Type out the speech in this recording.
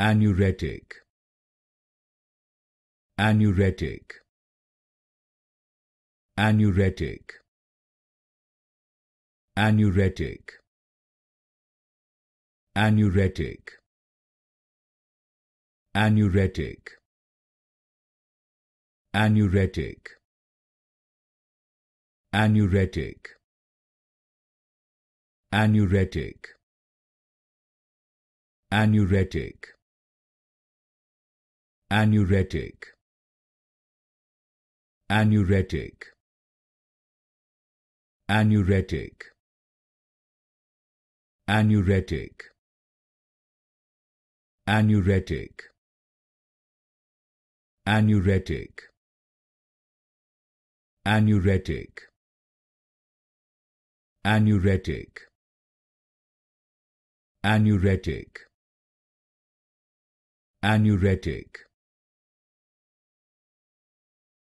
Anuretic. Anuretic. Anuretic. Anuretic. Anuretic. Anuretic. Anuretic. Anuretic. Anuretic. Anuretic. Anuretic. Anuretic. Anuretic. Anuretic. Anuretic. Anuretic. Anuretic. Anuretic. Anuretic. Anuretic.